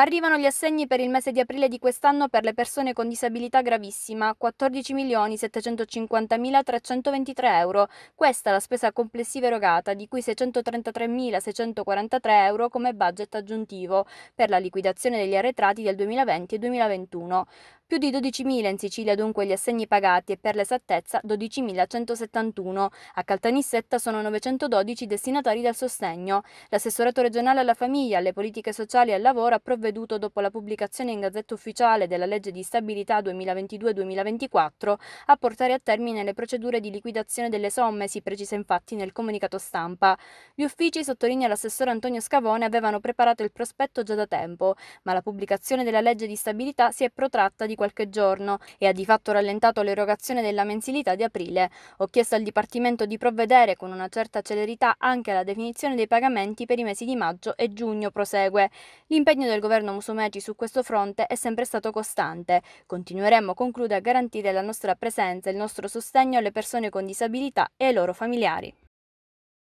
Arrivano gli assegni per il mese di aprile di quest'anno per le persone con disabilità gravissima, 14.750.323 euro. Questa è la spesa complessiva erogata, di cui 633.643 euro come budget aggiuntivo per la liquidazione degli arretrati del 2020 e 2021. Più di 12.000 in Sicilia dunque gli assegni pagati e per l'esattezza 12.171. A Caltanissetta sono 912 destinatari del sostegno. L'assessorato regionale alla famiglia, alle politiche sociali e al lavoro ha provveduto dopo la pubblicazione in Gazzetta Ufficiale della legge di stabilità 2022-2024 a portare a termine le procedure di liquidazione delle somme, si precisa infatti nel comunicato stampa. Gli uffici, sottolinea l'assessore Antonio Scavone, avevano preparato il prospetto già da tempo, ma la pubblicazione della legge di stabilità si è protratta di qualche giorno e ha di fatto rallentato l'erogazione della mensilità di aprile. Ho chiesto al Dipartimento di provvedere con una certa celerità anche alla definizione dei pagamenti per i mesi di maggio e giugno, prosegue. L'impegno del governo Musumeci su questo fronte è sempre stato costante. Continueremo, conclude, a garantire la nostra presenza e il nostro sostegno alle persone con disabilità e ai loro familiari.